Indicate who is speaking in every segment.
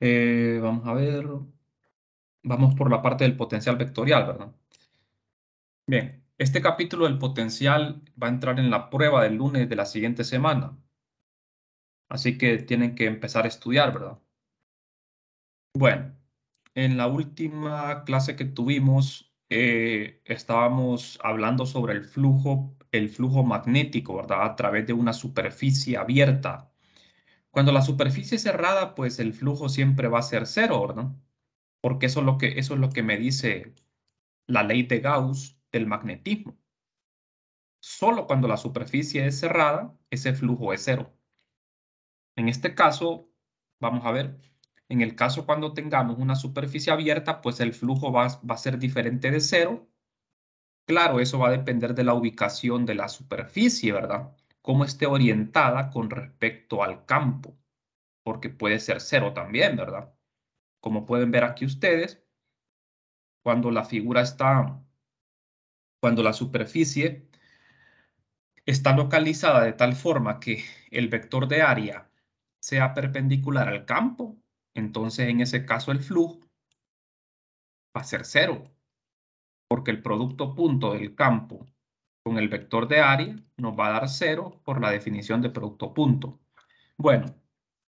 Speaker 1: Eh, vamos a ver. Vamos por la parte del potencial vectorial, ¿verdad? Bien, este capítulo del potencial va a entrar en la prueba del lunes de la siguiente semana. Así que tienen que empezar a estudiar, ¿verdad? Bueno, en la última clase que tuvimos eh, estábamos hablando sobre el flujo, el flujo magnético, ¿verdad? A través de una superficie abierta. Cuando la superficie es cerrada, pues el flujo siempre va a ser cero, ¿verdad? Porque eso es lo que, eso es lo que me dice la ley de Gauss del magnetismo. Solo cuando la superficie es cerrada, ese flujo es cero. En este caso, vamos a ver, en el caso cuando tengamos una superficie abierta, pues el flujo va, va a ser diferente de cero. Claro, eso va a depender de la ubicación de la superficie, ¿verdad? cómo esté orientada con respecto al campo, porque puede ser cero también, ¿verdad? Como pueden ver aquí ustedes, cuando la figura está, cuando la superficie está localizada de tal forma que el vector de área sea perpendicular al campo, entonces en ese caso el flujo va a ser cero, porque el producto punto del campo con el vector de área nos va a dar cero por la definición de producto punto. Bueno,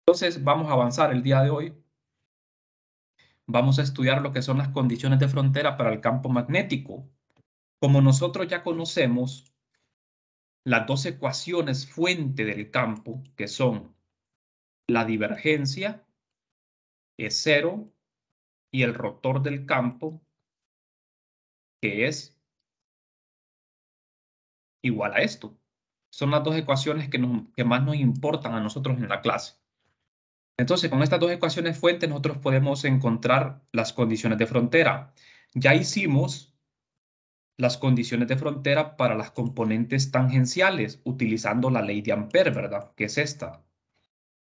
Speaker 1: entonces vamos a avanzar el día de hoy. Vamos a estudiar lo que son las condiciones de frontera para el campo magnético. Como nosotros ya conocemos las dos ecuaciones fuente del campo, que son la divergencia, es cero, y el rotor
Speaker 2: del campo, que es
Speaker 1: igual a esto. Son las dos ecuaciones que, más nos importan a nosotros en la clase. Entonces, con estas dos ecuaciones fuentes, nosotros podemos encontrar las condiciones de frontera. Ya hicimos las condiciones de frontera para las componentes tangenciales, utilizando la ley de Ampere, ¿verdad? Que es esta.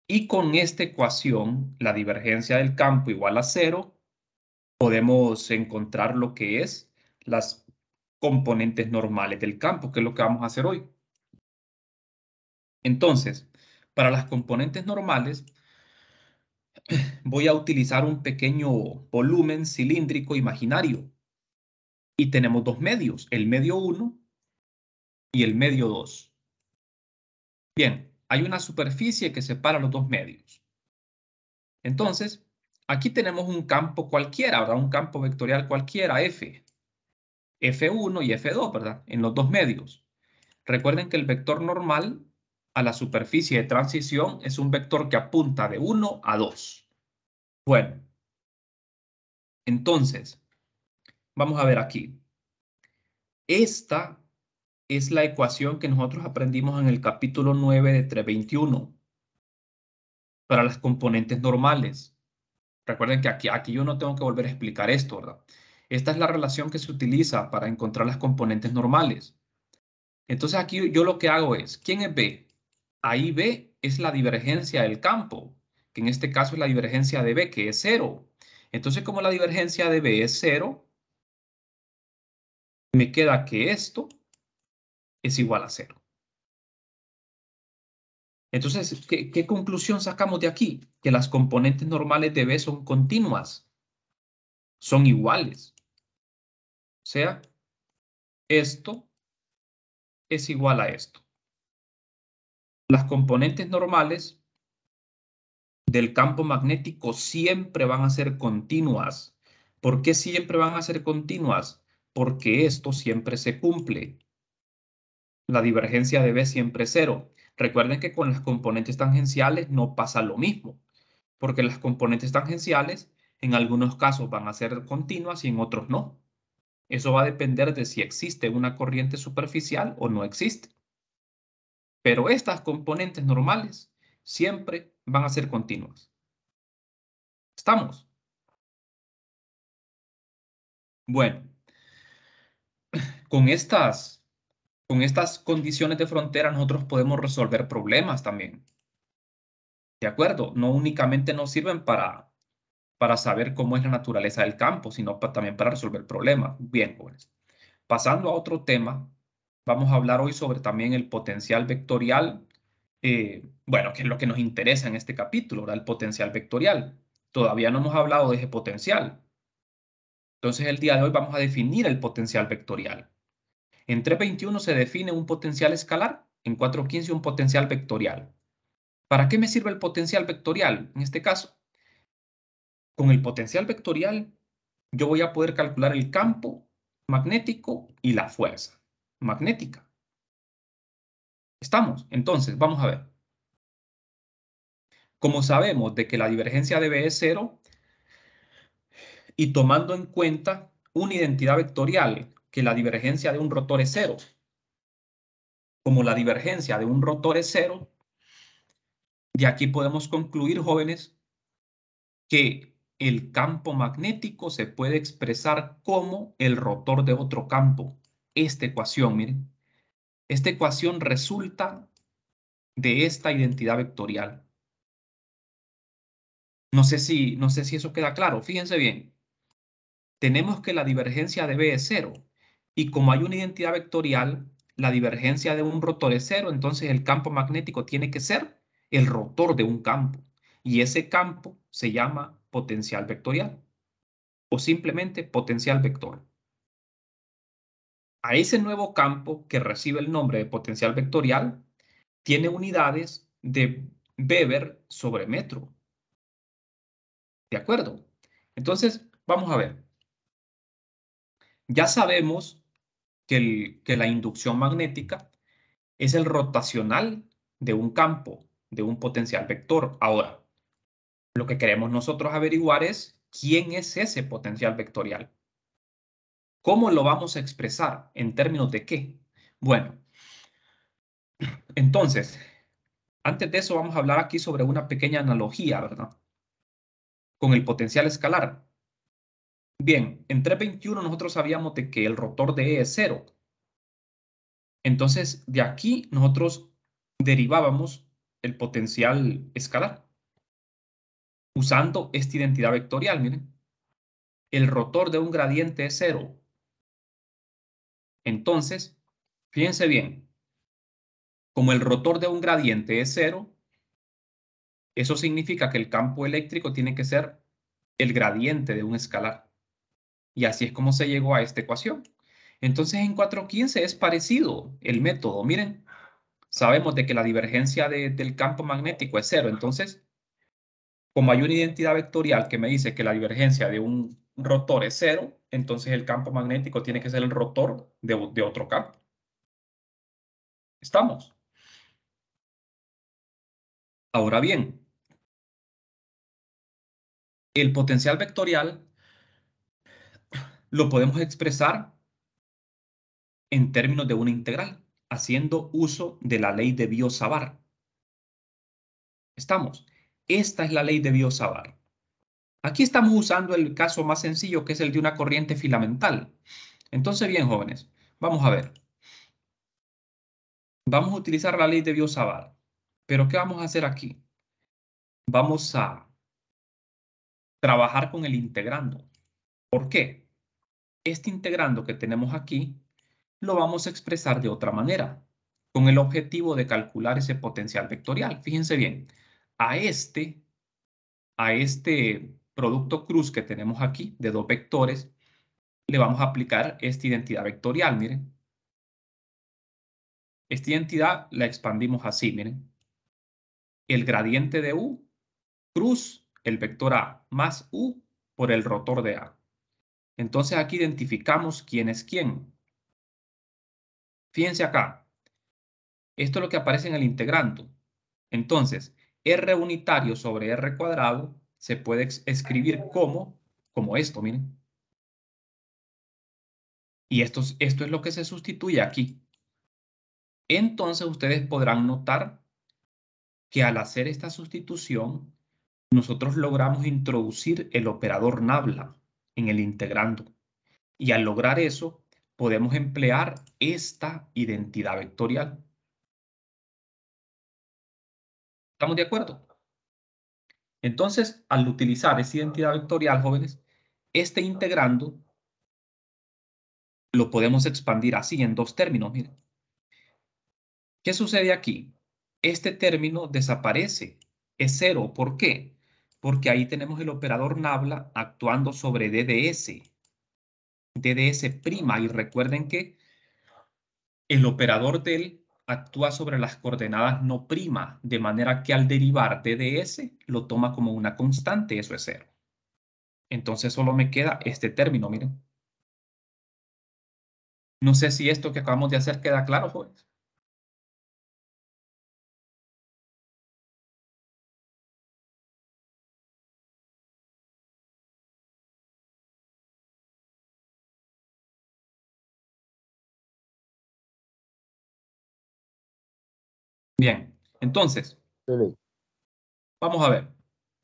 Speaker 1: Y con esta ecuación, la divergencia del campo igual a cero, podemos encontrar lo que es las componentes normales del campo, que es lo que vamos a hacer hoy. Entonces, para las componentes normales, voy a utilizar un pequeño volumen cilíndrico imaginario. Y tenemos dos medios, el medio 1 y el medio 2. Bien, hay una superficie que separa los dos medios. Entonces, aquí tenemos un campo cualquiera, ahora un campo vectorial cualquiera, F. F1 y F2, ¿verdad? En los dos medios. Recuerden que el vector normal a la superficie de transición es un vector que apunta de 1 a 2. Bueno, entonces, vamos a ver aquí. Esta es la ecuación que nosotros aprendimos en el capítulo 9 de 321 para las componentes normales. Recuerden que aquí, aquí yo no tengo que volver a explicar esto, ¿verdad? Esta es la relación que se utiliza para encontrar las componentes normales. Entonces aquí yo lo que hago es, ¿quién es B? Ahí B es la divergencia del campo, que en este caso es la divergencia de B, que es cero. Entonces como la divergencia de B es cero, me queda que esto es igual a cero. Entonces, ¿qué, conclusión sacamos de aquí? Que las componentes normales de B son continuas, son iguales sea esto es igual a esto. Las componentes normales del campo magnético siempre van a ser continuas. ¿Por qué siempre van a ser continuas? Porque esto siempre se cumple. La divergencia de B siempre es cero. Recuerden que con las componentes tangenciales no pasa lo mismo, porque las componentes tangenciales en algunos casos van a ser continuas y en otros no. Eso va a depender de si existe una corriente superficial o no existe. Pero estas componentes normales siempre
Speaker 2: van a ser continuas. ¿Estamos?
Speaker 1: Bueno, con estas, con estas condiciones de frontera nosotros podemos resolver problemas también. ¿De acuerdo? No únicamente nos sirven para para saber cómo es la naturaleza del campo, sino también para resolver problemas. Bien, jóvenes. Pasando a otro tema, vamos a hablar hoy sobre también el potencial vectorial, eh, bueno, que es lo que nos interesa en este capítulo, el potencial vectorial. Todavía no hemos hablado de ese potencial. Entonces, el día de hoy vamos a definir el potencial vectorial. En 321 se define un potencial escalar, en 415 un potencial vectorial. ¿Para qué me sirve el potencial vectorial en este caso? con el potencial vectorial, yo voy a poder calcular el campo magnético y la fuerza magnética. ¿Estamos? Entonces, vamos a ver. Como sabemos de que la divergencia de B es cero, y tomando en cuenta una identidad vectorial, que la divergencia de un rotor es cero. Como la divergencia de un rotor es cero, de aquí podemos concluir, jóvenes, que el campo magnético se puede expresar como el rotor de otro campo. Esta ecuación, miren, esta ecuación resulta de esta identidad vectorial. No sé si, no sé si eso queda claro. Fíjense bien. Tenemos que la divergencia de B es cero. Y como hay una identidad vectorial, la divergencia de un rotor es cero, entonces el campo magnético tiene que ser el rotor de un campo. Y ese campo se llama potencial vectorial o simplemente potencial vector. A ese nuevo campo que recibe el nombre de potencial vectorial, tiene unidades de Weber sobre metro. ¿De acuerdo? Entonces, vamos a ver. Ya sabemos que, el, que la inducción magnética es el rotacional de un campo, de un potencial vector. Ahora, lo que queremos nosotros averiguar es quién es ese potencial vectorial. ¿Cómo lo vamos a expresar? ¿En términos de qué? Bueno, entonces, antes de eso vamos a hablar aquí sobre una pequeña analogía, ¿verdad? Con el potencial escalar. Bien, en 321 nosotros sabíamos de que el rotor de E es cero. Entonces, de aquí nosotros derivábamos el potencial escalar usando esta identidad vectorial. Miren, el
Speaker 2: rotor de un gradiente es cero. Entonces, fíjense
Speaker 1: bien, como el rotor de un gradiente es cero, eso significa que el campo eléctrico tiene que ser el gradiente de un escalar. Y así es como se llegó a esta ecuación. Entonces en 4.15 es parecido el método. Miren, sabemos de que la divergencia del campo magnético es cero. Entonces como hay una identidad vectorial que me dice que la divergencia de un rotor es cero, entonces el campo magnético tiene que ser el rotor de, otro campo.
Speaker 2: ¿Estamos? Ahora bien, el potencial vectorial
Speaker 1: lo podemos expresar en términos de una integral, haciendo uso de la ley de Biot-Savart. ¿Estamos? Esta es la ley de Biot-Savart. Aquí estamos usando el caso más sencillo, que es el de una corriente filamental. Entonces, bien, jóvenes, vamos a ver. Vamos a utilizar la ley de Biot-Savart. Pero, ¿qué vamos a hacer aquí? Vamos a trabajar con el integrando. ¿Por qué? Este integrando que tenemos aquí lo vamos a expresar de otra manera, con el objetivo de calcular ese potencial vectorial. Fíjense bien, a este, a este producto cruz que tenemos aquí de dos vectores, le vamos a aplicar esta identidad vectorial, miren. Esta identidad la expandimos así, miren. El gradiente de U cruz el vector A más U por el rotor de A. Entonces aquí identificamos quién es quién. Fíjense acá. Esto es lo que aparece en el integrando. Entonces, R unitario sobre R cuadrado se puede escribir como, como esto, miren. Y esto, esto es lo que se sustituye aquí. Entonces ustedes podrán notar que al hacer esta sustitución, nosotros logramos introducir el operador nabla en el integrando. Y al lograr eso, podemos emplear esta identidad vectorial. ¿Estamos de acuerdo? Entonces, al utilizar esa identidad vectorial, jóvenes, este integrando lo podemos expandir así en dos términos. Miren. ¿Qué sucede aquí? Este término desaparece, es cero. ¿Por qué? Porque ahí tenemos el operador nabla actuando sobre DDS. DDS prima y recuerden que el operador del actúa sobre las coordenadas no prima, de manera que al derivar de s, lo toma como una constante, eso es cero. Entonces solo me queda este término, miren. No sé si esto que acabamos de hacer queda claro,
Speaker 2: jóvenes. Bien, entonces,
Speaker 1: vamos a ver.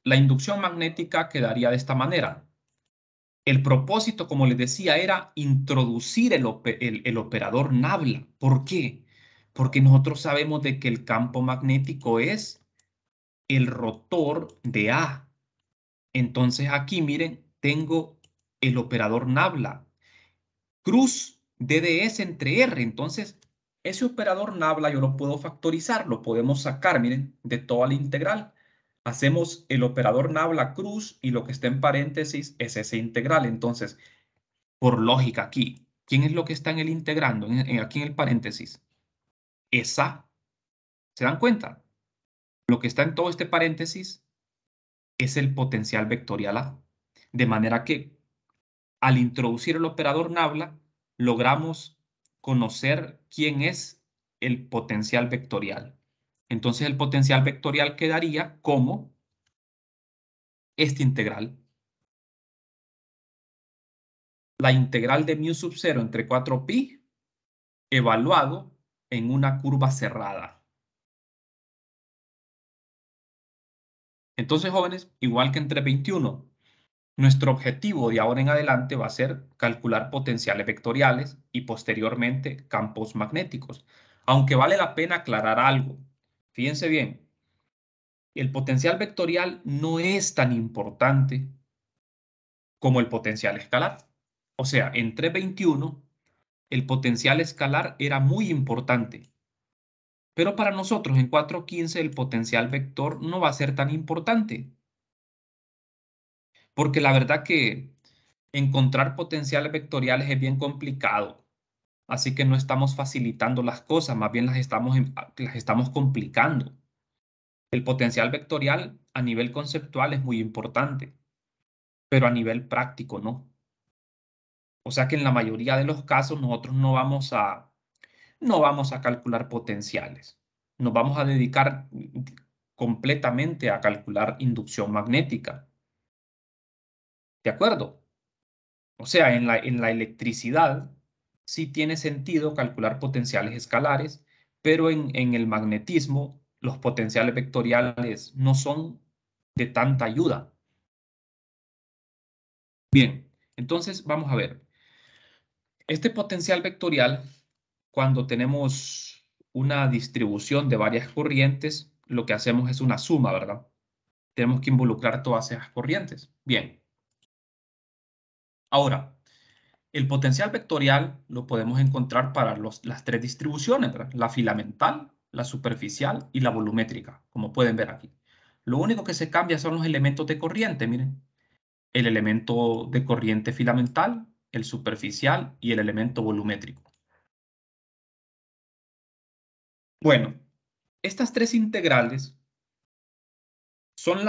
Speaker 1: La inducción magnética quedaría de esta manera. El propósito, como les decía, era introducir el, el operador nabla. ¿Por qué? Porque nosotros sabemos de que el campo magnético es el rotor de A. Entonces aquí, miren, tengo el operador nabla. Cruz DDS entre R. Entonces, ese operador nabla yo lo puedo factorizar, lo podemos sacar, miren, de toda la integral. Hacemos el operador nabla cruz y lo que está en paréntesis es ese integral. Entonces, por lógica aquí, ¿quién es lo que está en el integrando, aquí en el paréntesis? Esa. ¿Se dan cuenta? Lo que está en todo este paréntesis es el potencial vectorial A. De manera que al introducir el operador nabla, logramos conocer quién es el potencial vectorial. Entonces el potencial vectorial quedaría como esta integral.
Speaker 2: La integral de mu sub 0 entre 4pi evaluado en una curva cerrada.
Speaker 1: Entonces, jóvenes, igual que entre 21 nuestro objetivo de ahora en adelante va a ser calcular potenciales vectoriales y posteriormente campos magnéticos. Aunque vale la pena aclarar algo. Fíjense bien, el potencial vectorial no es tan importante como el potencial escalar. O sea, en 321 el potencial escalar era muy importante. Pero para nosotros en 415 el potencial vector no va a ser tan importante porque la verdad que encontrar potenciales vectoriales es bien complicado. Así que no estamos facilitando las cosas, más bien las estamos, em, ah, las estamos complicando. El potencial vectorial a nivel conceptual es muy importante, pero a nivel práctico no. O sea que en la mayoría de los casos nosotros no vamos a, no vamos a calcular potenciales. Nos vamos a dedicar completamente a calcular inducción magnética. ¿De acuerdo? O sea, en la, en la electricidad sí tiene sentido calcular potenciales escalares, pero en, en el magnetismo los potenciales vectoriales no son de tanta ayuda. Bien, entonces vamos a ver. Este potencial vectorial, cuando tenemos una distribución de varias corrientes, lo que hacemos es una suma, ¿verdad? Tenemos que involucrar todas esas corrientes. Bien, Ahora, el potencial vectorial lo podemos encontrar para las tres distribuciones, la filamental, la superficial y la volumétrica, como pueden ver aquí. Lo único que se cambia son los elementos de corriente, miren. El elemento de corriente filamental, el superficial y el elemento volumétrico. Bueno, estas tres integrales son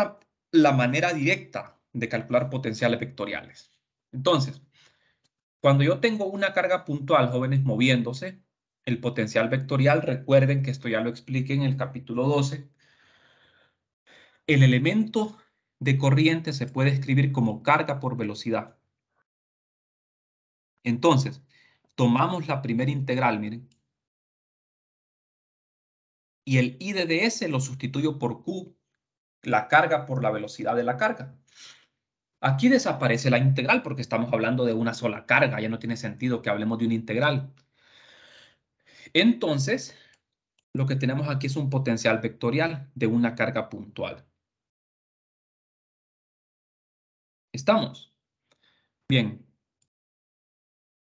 Speaker 1: la manera directa de calcular potenciales vectoriales. Entonces, cuando yo tengo una carga puntual, jóvenes, moviéndose, el potencial vectorial, recuerden que esto ya lo expliqué en el capítulo 12, el elemento de corriente se puede escribir como carga por velocidad. Entonces, tomamos la primera integral, miren, y el IDDS lo sustituyo por Q, la carga por la velocidad de la carga. Aquí desaparece la integral porque estamos hablando de una sola carga, ya no tiene sentido que hablemos de una integral. Entonces, lo que tenemos aquí es un potencial vectorial de una carga puntual. ¿Estamos? Bien.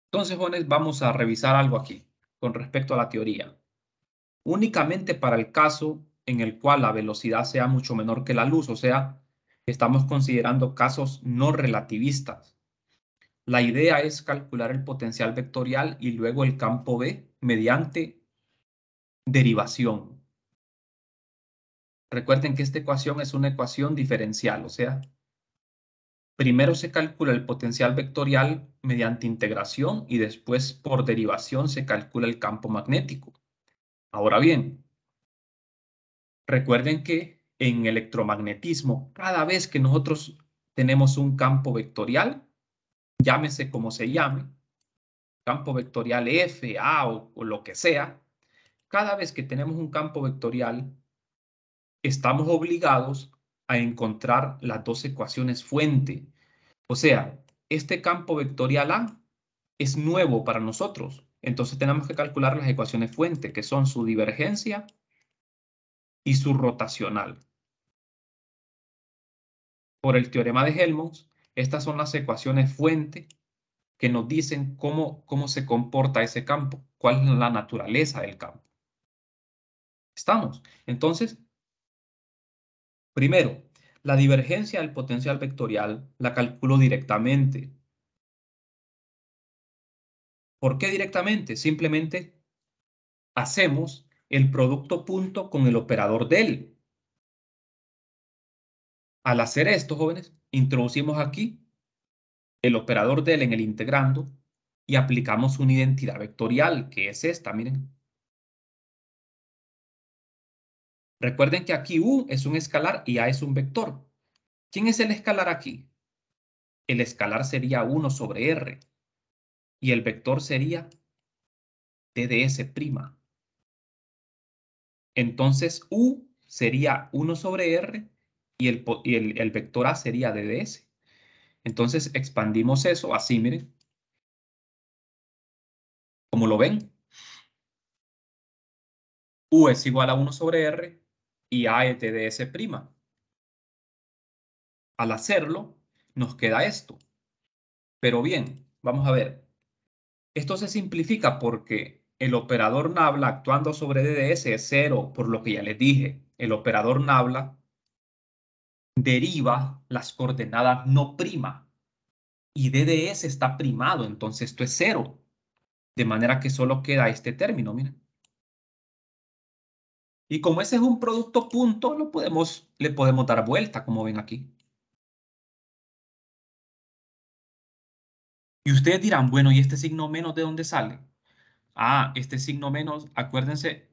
Speaker 1: Entonces, jóvenes, vamos a revisar algo aquí con respecto a la teoría. Únicamente para el caso en el cual la velocidad sea mucho menor que la luz, o sea, Estamos considerando casos no relativistas. La idea es calcular el potencial vectorial y luego el campo B mediante derivación. Recuerden que esta ecuación es una ecuación diferencial, o sea, primero se calcula el potencial vectorial mediante integración y después por derivación se calcula el campo magnético. Ahora bien, recuerden que en electromagnetismo, cada vez que nosotros tenemos un campo vectorial, llámese como se llame, campo vectorial F, A o, lo que sea, cada vez que tenemos un campo vectorial, estamos obligados a encontrar las dos ecuaciones fuente. O sea, este campo vectorial A es nuevo para nosotros. Entonces tenemos que calcular las ecuaciones fuente, que son su divergencia y su rotacional. Por el teorema de Helmholtz, estas son las ecuaciones fuente que nos dicen cómo, cómo se comporta ese campo, cuál es la naturaleza del campo. ¿Estamos? Entonces, primero, la divergencia del potencial vectorial la calculo directamente. ¿Por qué directamente? Simplemente hacemos el producto punto con el operador del. Al hacer esto, jóvenes, introducimos aquí el operador del en el integrando y aplicamos una identidad vectorial, que es esta, miren. Recuerden que aquí U es un escalar y A es un vector. ¿Quién es el escalar aquí? El escalar sería 1 sobre R y el vector sería TDS'. Entonces U sería 1 sobre R y el, vector A sería DDS. Entonces expandimos eso así, miren. Como lo ven, U es igual a 1 sobre R y A es DDS prima. Al hacerlo, nos queda esto. Pero bien, vamos a ver. Esto se simplifica porque el operador nabla actuando sobre DDS es cero, por lo que ya les dije. El operador nabla deriva las coordenadas no prima y DDS está primado, entonces esto es cero. De manera que solo queda este término, miren. Y como ese es un producto punto, lo podemos, le podemos dar
Speaker 2: vuelta, como ven aquí.
Speaker 1: Y ustedes dirán, bueno, ¿y este signo menos de dónde sale? Ah, este signo menos, acuérdense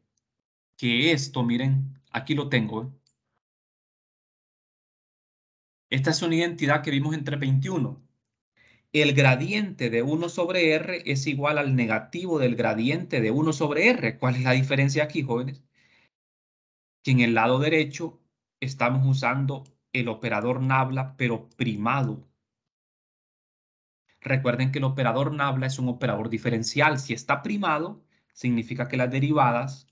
Speaker 1: que esto, miren, aquí lo tengo. ¿eh? Esta es una identidad que vimos entre 21. El gradiente de 1 sobre R es igual al negativo del gradiente de 1 sobre R. ¿Cuál es la diferencia aquí, jóvenes? Que en el lado derecho estamos usando el operador nabla, pero primado. Recuerden que el operador nabla es un operador diferencial. Si está primado, significa que las derivadas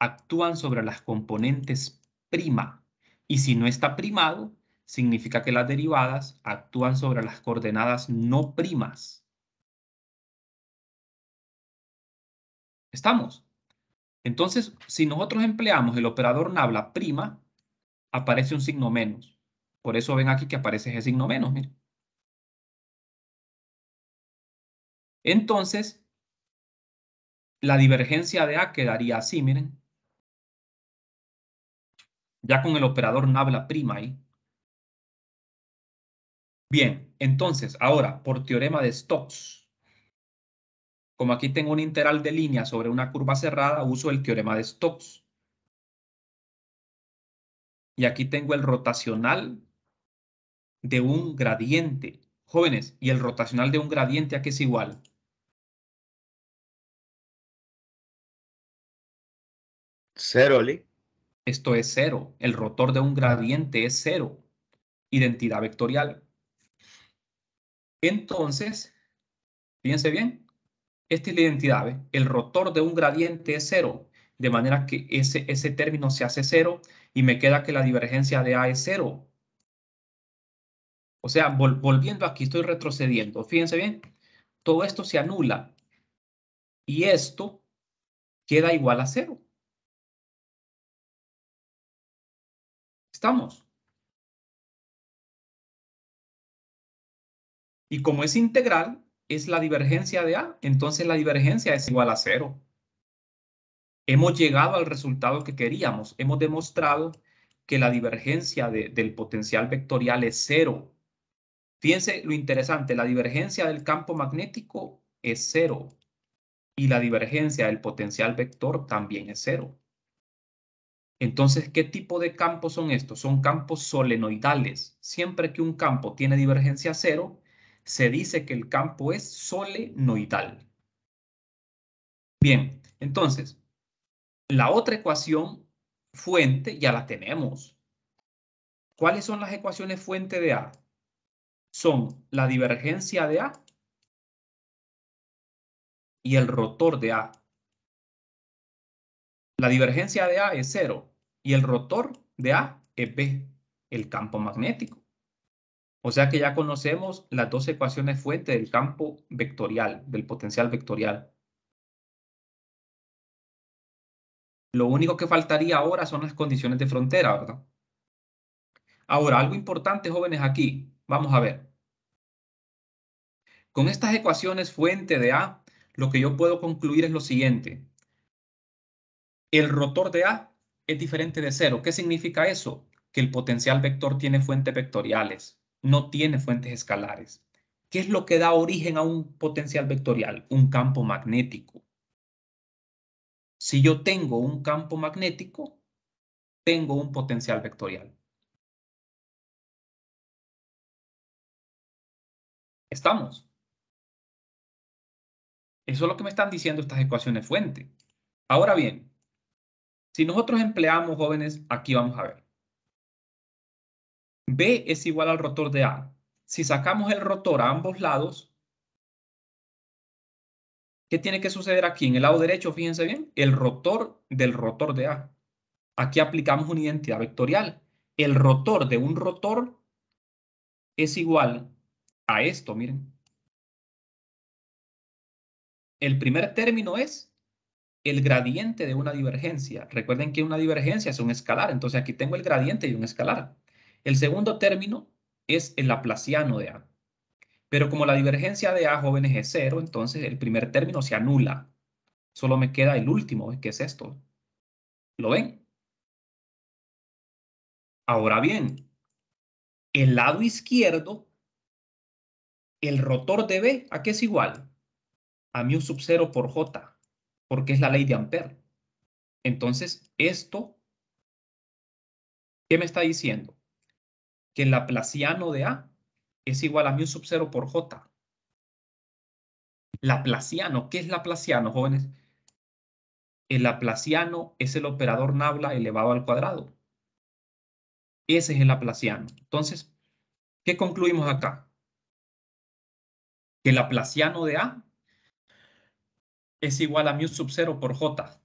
Speaker 1: actúan sobre las componentes prima. Y si no está primado, significa que las derivadas actúan sobre las coordenadas no primas. ¿Estamos? Entonces, si nosotros empleamos el operador nabla prima, aparece un signo menos. Por eso ven aquí que aparece ese signo menos, miren.
Speaker 2: Entonces, la divergencia de A quedaría así, miren. Ya con el operador nabla
Speaker 1: prima ahí. Bien, entonces, ahora, por teorema de Stokes, como aquí tengo un integral de línea sobre una curva cerrada, uso el teorema de Stokes. Y aquí tengo el rotacional de un gradiente. Jóvenes, y el
Speaker 2: rotacional de un gradiente a qué es igual.
Speaker 1: Cero, Esto es cero. El rotor de un gradiente es cero. Identidad vectorial. Entonces, fíjense bien, esta es la identidad. El rotor de un gradiente es cero. De manera que ese, ese término se hace cero y me queda que la divergencia de A es cero. O sea, volviendo aquí, estoy retrocediendo. Fíjense bien, todo esto se anula. Y esto
Speaker 2: queda igual a cero. Estamos. Y como es
Speaker 1: integral, es la divergencia de A, entonces la divergencia es igual a cero. Hemos llegado al resultado que queríamos. Hemos demostrado que la divergencia del potencial vectorial es cero. Fíjense lo interesante, la divergencia del campo magnético es cero y la divergencia del potencial vector también es cero. Entonces, ¿qué tipo de campos son estos? Son campos solenoidales. Siempre que un campo tiene divergencia cero, se dice que el campo es solenoidal. Bien, entonces, la otra ecuación fuente ya la tenemos. ¿Cuáles son las ecuaciones fuente de A? Son la divergencia de
Speaker 2: A y el rotor de A.
Speaker 1: La divergencia de A es cero y el rotor de A es B, el campo magnético. O sea que ya conocemos las dos ecuaciones fuente del campo vectorial, del potencial vectorial.
Speaker 2: Lo único que faltaría ahora son las condiciones de frontera, ¿verdad?
Speaker 1: Ahora, algo importante, jóvenes, aquí. Vamos a ver. Con estas ecuaciones fuente de A, lo que yo puedo concluir es lo siguiente. El rotor de A es diferente de cero. ¿Qué significa eso? Que el potencial vector tiene fuentes vectoriales, no tiene fuentes escalares. ¿Qué es lo que da origen a un potencial vectorial? Un campo magnético. Si yo tengo un campo magnético, tengo un potencial vectorial.
Speaker 2: ¿Estamos? Eso es lo que me están diciendo estas ecuaciones fuente.
Speaker 1: Ahora bien, si nosotros empleamos jóvenes, aquí vamos a ver. B es igual al rotor de A. Si sacamos el rotor a ambos lados, ¿qué tiene que suceder aquí? En el lado derecho, fíjense bien, el rotor del rotor de A. Aquí aplicamos una identidad vectorial. El rotor de un rotor es igual a esto, miren. El primer término es el gradiente de una divergencia. Recuerden que una divergencia es un escalar, entonces aquí tengo el gradiente y un escalar. El segundo término es el laplaciano de A. Pero como la divergencia de A jóvenes es cero, entonces el primer término se anula. Solo me queda el último, que es esto.
Speaker 2: ¿Lo ven? Ahora
Speaker 1: bien, el lado izquierdo, el rotor de B, ¿a qué es igual? A mu sub 0 por J porque es la ley de Ampere. Entonces, esto, ¿qué me está diciendo? Que el Laplaciano de A es igual a mi sub 0 por J. Laplaciano, ¿qué es Laplaciano, jóvenes? El Laplaciano es el operador nabla elevado al cuadrado. Ese es el Laplaciano. Entonces, ¿qué concluimos acá? Que el Laplaciano de A es igual a mu sub 0 por j.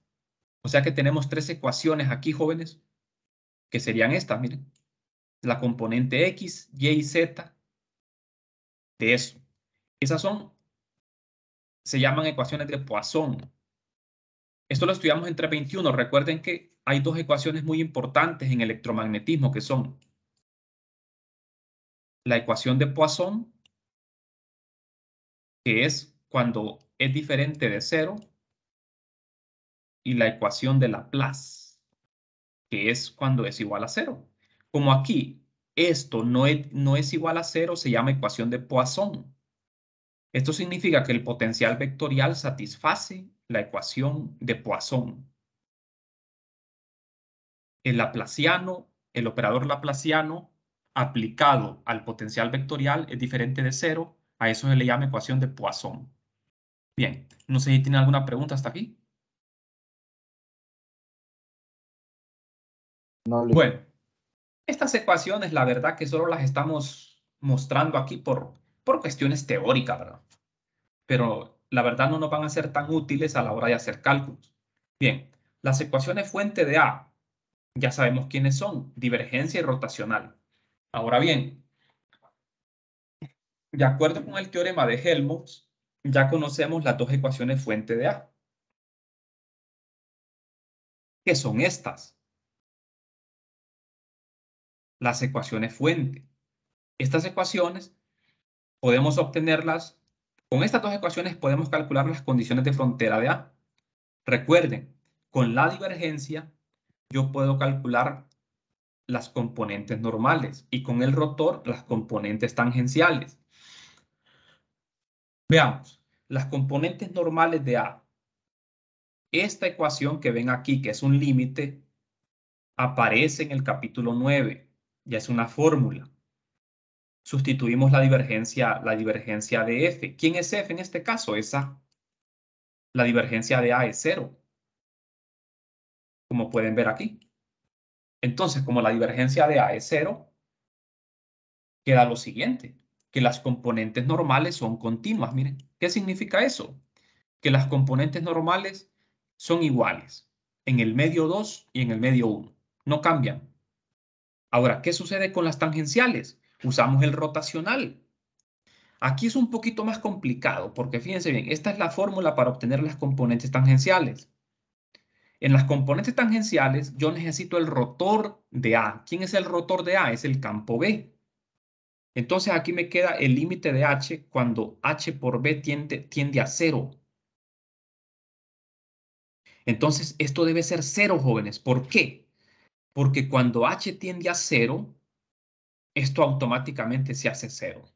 Speaker 1: O sea que tenemos tres ecuaciones aquí, jóvenes, que serían estas, miren. La componente x, y y z de eso. Esas son, se llaman ecuaciones de Poisson. Esto lo estudiamos entre 321. Recuerden que hay dos ecuaciones muy importantes en electromagnetismo que son la ecuación de Poisson, que es cuando es diferente de cero y la ecuación de Laplace, que es cuando es igual a cero. Como aquí esto no es, no es igual a cero, se llama ecuación de Poisson. Esto significa que el potencial vectorial satisface la ecuación de Poisson. El laplaciano, el operador laplaciano aplicado al potencial vectorial es diferente de cero, a eso se le llama ecuación de Poisson. Bien, no sé si tiene alguna pregunta hasta aquí.
Speaker 2: bueno, estas
Speaker 1: ecuaciones la verdad que solo las estamos mostrando aquí por, por cuestiones teóricas, ¿verdad? Pero la verdad no nos van a ser tan útiles a la hora de hacer cálculos. Bien, las ecuaciones fuente de A, ya sabemos quiénes son, divergencia y rotacional. Ahora bien, de acuerdo con el teorema de Helmholtz, ya conocemos las dos ecuaciones fuente de A.
Speaker 2: ¿Qué son estas?
Speaker 1: Las ecuaciones fuente. Estas ecuaciones podemos obtenerlas, con estas dos ecuaciones podemos calcular las condiciones de frontera de A. Recuerden, con la divergencia yo puedo calcular las componentes normales y con el rotor las componentes tangenciales. Veamos, las componentes normales de A. Esta ecuación que ven aquí, que es un límite, aparece en el capítulo 9, ya es una fórmula. Sustituimos la divergencia, la divergencia de F. ¿Quién es F en este caso? Es A. La divergencia de A es cero, como pueden ver aquí. Entonces, como la divergencia de A es cero, queda lo siguiente que las componentes normales son continuas. Miren, ¿qué significa eso? Que las componentes normales son iguales en el medio 2 y en el medio 1. No cambian. Ahora, ¿qué sucede con las tangenciales? Usamos el rotacional. Aquí es un poquito más complicado porque fíjense bien, esta es la fórmula para obtener las componentes tangenciales. En las componentes tangenciales yo necesito el rotor de A. ¿Quién es el rotor de A? Es el campo B. Entonces aquí me queda el límite de h cuando h por b tiende, tiende a cero. Entonces esto debe ser cero, jóvenes. ¿Por qué? Porque cuando h tiende a cero, esto automáticamente se hace cero.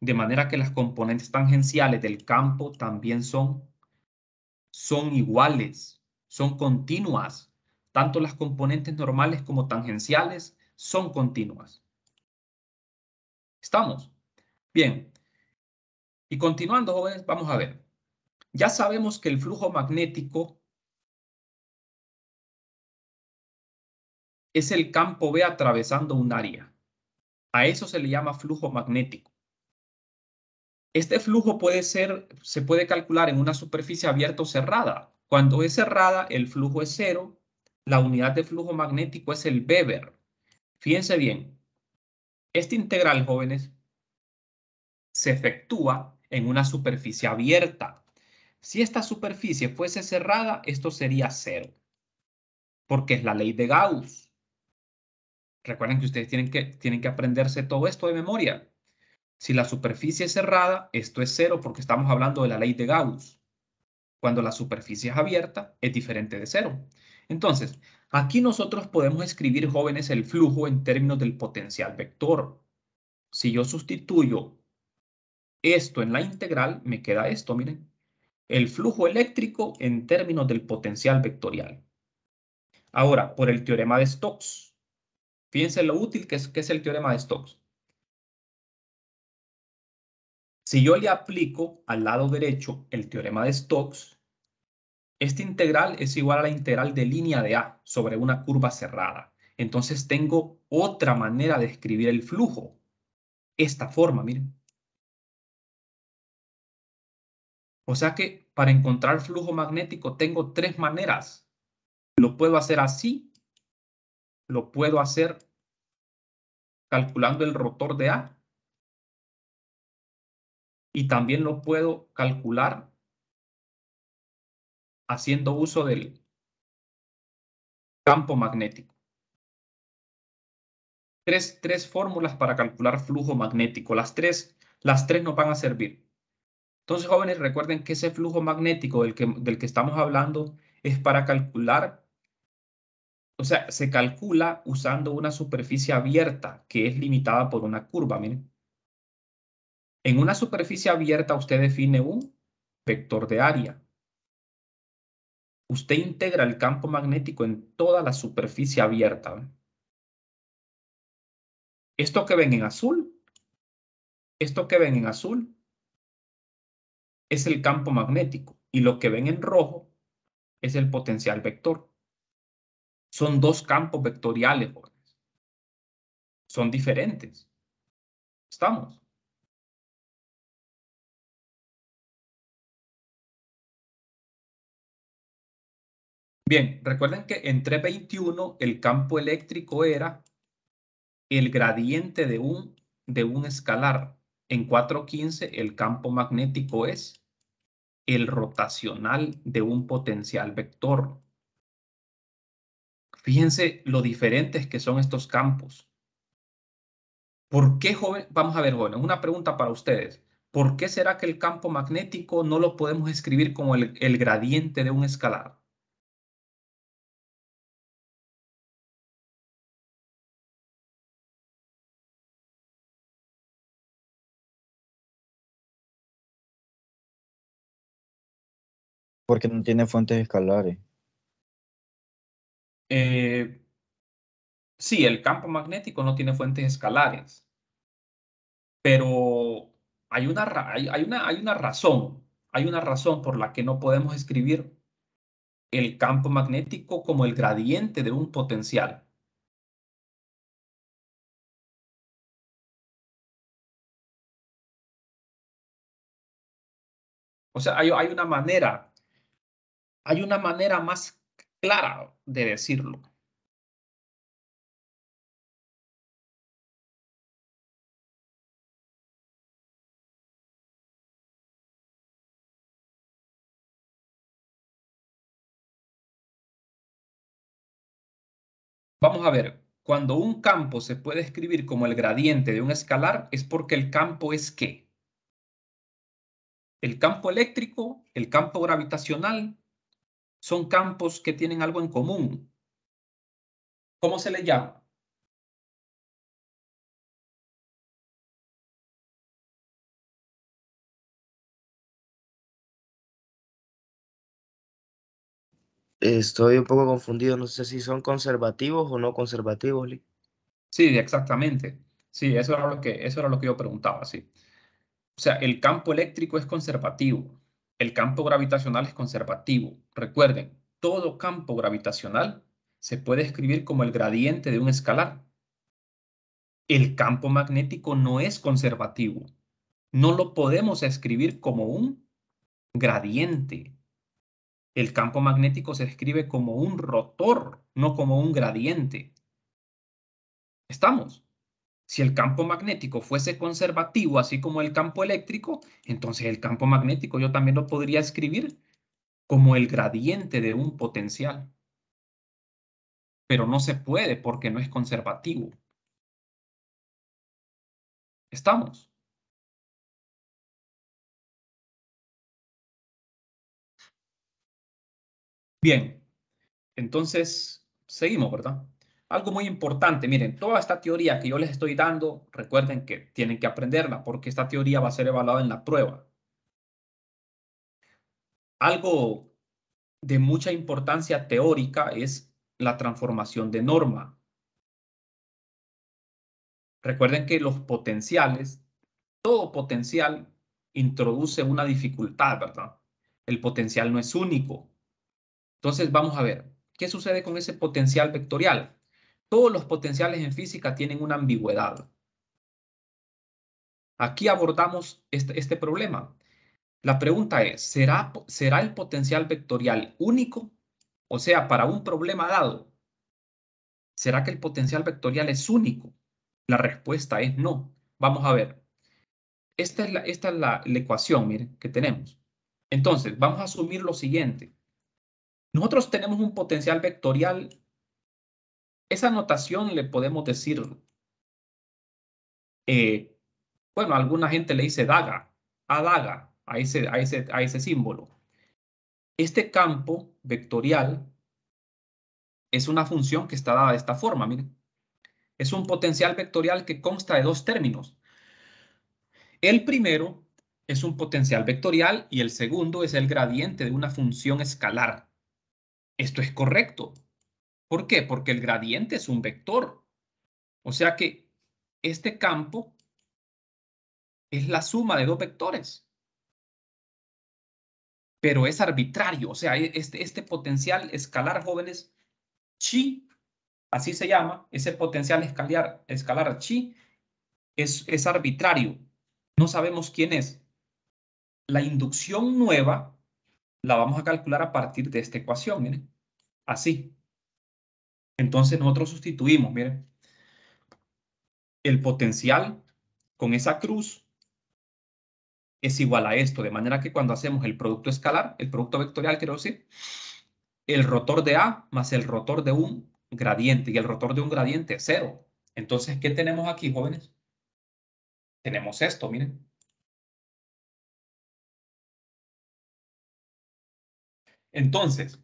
Speaker 1: De manera que las componentes tangenciales del campo también son, son iguales, son continuas. Tanto las componentes normales como tangenciales son continuas. ¿Estamos? Bien. Y continuando, jóvenes, vamos a ver. Ya sabemos que el flujo
Speaker 2: magnético es el
Speaker 1: campo B atravesando un área. A eso se le llama flujo magnético. Este flujo puede ser, se puede calcular en una superficie abierta o cerrada. Cuando es cerrada, el flujo es cero. La unidad de flujo magnético es el Weber. Fíjense bien, este integral, jóvenes, se efectúa en una superficie abierta. Si esta superficie fuese cerrada, esto sería cero, porque es la ley de Gauss. Recuerden que ustedes tienen que, tienen que aprenderse todo esto de memoria. Si la superficie es cerrada, esto es cero porque estamos hablando de la ley de Gauss. Cuando la superficie es abierta, es diferente de cero. Entonces, Aquí nosotros podemos escribir, jóvenes, el flujo en términos del potencial vector. Si yo sustituyo esto en la integral, me queda esto, miren. El flujo eléctrico en términos del potencial vectorial. Ahora, por el teorema de Stokes. Fíjense lo útil que es, que es el teorema de Stokes. Si yo le aplico al lado derecho el teorema de Stokes, esta integral es igual a la integral de línea de A sobre una curva cerrada. Entonces tengo otra manera de escribir el flujo. Esta forma, miren.
Speaker 2: O sea que para encontrar flujo magnético tengo tres maneras. Lo puedo hacer así, lo puedo hacer calculando el rotor de A y también lo puedo calcular haciendo uso del campo magnético.
Speaker 1: Tres, fórmulas para calcular flujo magnético. Las tres, las tres nos van a servir. Entonces, jóvenes, recuerden que ese flujo magnético del que, del que estamos hablando es para calcular, o sea, se calcula usando una superficie abierta que es limitada por una curva. Miren. En una superficie abierta usted define un vector de área usted integra el campo magnético en toda la superficie abierta.
Speaker 2: Esto que ven en azul, esto que ven
Speaker 1: en azul es el campo magnético y lo que ven en rojo es el potencial vector. Son dos campos vectoriales, jóvenes.
Speaker 2: Son diferentes. ¿Estamos?
Speaker 1: Bien, recuerden que en 321 el campo eléctrico era el gradiente de un, de un escalar. En 415 el campo magnético es el rotacional de un potencial vector. Fíjense lo diferentes que son estos campos. ¿Por qué, joven? Vamos a ver, jóvenes, una pregunta para ustedes. ¿Por qué será que el campo magnético no lo podemos escribir como el gradiente de
Speaker 2: un escalar? Porque no tiene fuentes escalares. Eh, sí,
Speaker 1: el campo magnético no tiene fuentes escalares, pero hay una, hay, una, hay una razón, hay una razón por la que no podemos escribir el campo magnético como el gradiente de un potencial.
Speaker 2: O sea, hay, hay una manera hay una manera más clara de decirlo. Vamos a ver,
Speaker 1: cuando un campo se puede escribir como el gradiente de un escalar es porque el campo es ¿qué? El campo eléctrico, el campo gravitacional, son campos que tienen algo en común. ¿Cómo se le llama? Estoy un poco confundido, no sé si son conservativos o no conservativos. Sí, exactamente. Sí, eso era lo que, eso era lo que yo preguntaba, sí. O sea, el campo eléctrico es conservativo. El campo gravitacional es conservativo. Recuerden, todo campo gravitacional se puede escribir como el gradiente de un escalar. El campo magnético no es conservativo. No lo podemos escribir como un gradiente. El campo magnético se escribe como un rotor, no como un gradiente. ¿Estamos? Si el campo magnético fuese conservativo, así como el campo eléctrico, entonces el campo magnético yo también lo podría escribir como el gradiente de un potencial. Pero no se puede porque no es
Speaker 2: conservativo. ¿Estamos?
Speaker 1: Bien, entonces seguimos, ¿verdad? Algo muy importante, miren, toda esta teoría que yo les estoy dando, recuerden que tienen que aprenderla porque esta teoría va a ser evaluada en la prueba. Algo de mucha importancia teórica es la transformación de norma. Recuerden que los potenciales, todo potencial introduce una dificultad, ¿verdad? El potencial no es único. Entonces vamos a ver, ¿qué sucede con ese potencial vectorial? Todos los potenciales en física tienen una ambigüedad. Aquí abordamos este, este problema. La pregunta es, ¿será, el potencial vectorial único? O sea, para un problema dado, ¿será que el potencial vectorial es único? La respuesta es no. Vamos a ver. Esta es la, ecuación que tenemos. Entonces, vamos a asumir lo siguiente. Nosotros tenemos un potencial vectorial esa notación le podemos decir, eh, bueno, alguna gente le dice daga, a daga, a ese, a ese símbolo. Este campo vectorial es una función que está dada de esta forma, miren. Es un potencial vectorial que consta de dos términos. El primero es un potencial vectorial y el segundo es el gradiente de una función escalar. Esto es correcto, ¿Por qué? Porque el gradiente es un vector. O sea que este campo es la suma de dos vectores. Pero es arbitrario, o sea, e, este, este potencial escalar, jóvenes, chi, así se llama, ese potencial escalar, escalar chi, es, es arbitrario. No sabemos quién es. La inducción nueva la vamos a calcular a partir de esta ecuación, así. Entonces nosotros sustituimos, miren, el potencial con esa cruz es igual a esto, de manera que cuando hacemos el producto escalar, el producto vectorial, quiero decir, el rotor de A más el rotor de un gradiente, y el rotor de un gradiente es cero. Entonces, ¿qué tenemos aquí, jóvenes? Tenemos esto, miren.
Speaker 2: Entonces,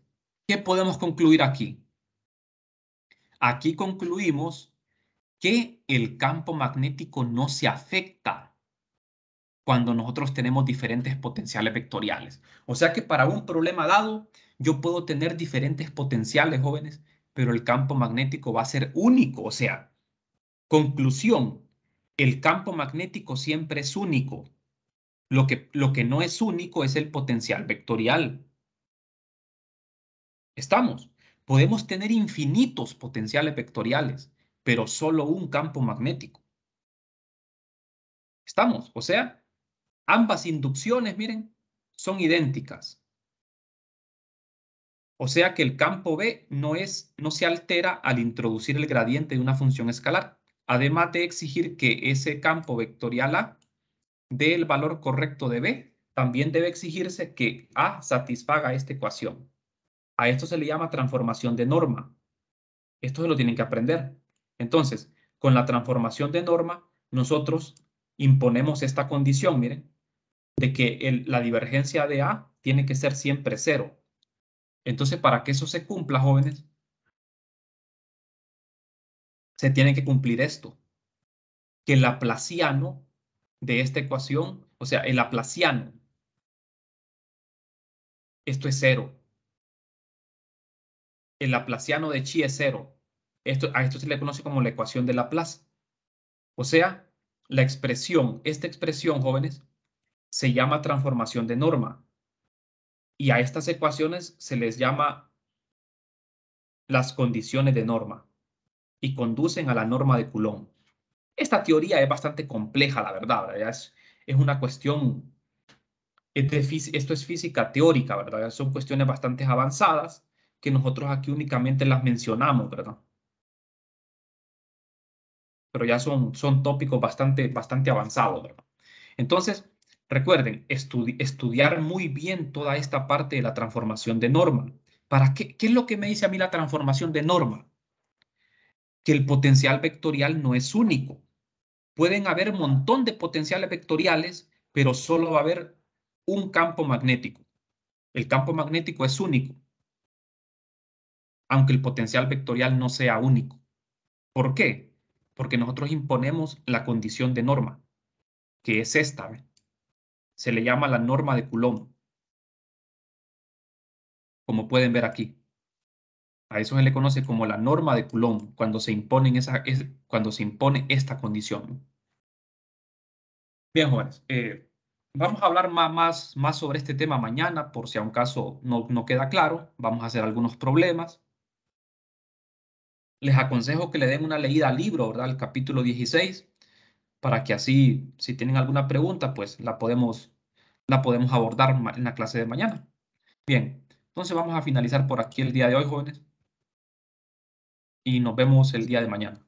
Speaker 1: ¿qué podemos concluir aquí? Aquí concluimos que el campo magnético no se afecta cuando nosotros tenemos diferentes potenciales vectoriales. O sea que para un problema dado, yo puedo tener diferentes potenciales, jóvenes, pero el campo magnético va a ser único. O sea, conclusión, el campo magnético siempre es único. Lo que, lo que no es único es el potencial vectorial. ¿Estamos? Podemos tener infinitos potenciales vectoriales, pero solo un campo magnético. ¿Estamos? O sea, ambas inducciones, miren, son idénticas. O sea que el campo B no, es, no se altera al introducir el gradiente de una función escalar, además de exigir que ese campo vectorial A dé el valor correcto de B, también debe exigirse que A satisfaga esta ecuación. A esto se le llama transformación de norma. Esto se lo tienen que aprender. Entonces, con la transformación de norma, nosotros imponemos esta condición, miren, de que la divergencia de A tiene que ser siempre cero. Entonces, para que eso se cumpla, jóvenes, se tiene que cumplir esto. Que el aplaciano de esta ecuación, o sea, el aplaciano, esto es cero el laplaciano de chi es cero. Esto, a esto se le conoce como la ecuación de Laplace. O sea, la expresión, esta expresión, jóvenes, se llama transformación de norma. Y a estas ecuaciones se les llama las condiciones de norma y conducen a la norma de Coulomb. Esta teoría es bastante compleja, la verdad, Es, una cuestión, es esto es física teórica, ¿verdad? Son cuestiones bastante avanzadas que nosotros aquí únicamente las mencionamos, ¿verdad? Pero ya son, son tópicos bastante, bastante avanzados, ¿verdad? Entonces, recuerden, estudiar muy bien toda esta parte de la transformación de norma. ¿Para qué? ¿Qué es lo que me dice a mí la transformación de norma? Que el potencial vectorial no es único. Pueden haber un montón de potenciales vectoriales, pero solo va a haber un campo magnético. El campo magnético es único aunque el potencial vectorial no sea único. ¿Por qué? Porque nosotros imponemos la condición de norma, que es esta. Se le llama la norma de Coulomb. Como pueden ver aquí. A eso se le conoce como la norma de Coulomb, cuando se, imponen esa, cuando se impone esta condición. Bien, jóvenes. Eh, vamos a hablar más, más, más sobre este tema mañana, por si a un caso no, no queda claro. Vamos a hacer algunos problemas les aconsejo que le den una leída al libro, ¿verdad? Al capítulo 16, para que así, si tienen alguna pregunta, pues la podemos, la podemos abordar en la clase de mañana. Bien, entonces vamos a finalizar por aquí el día de hoy, jóvenes. Y nos vemos el día de mañana.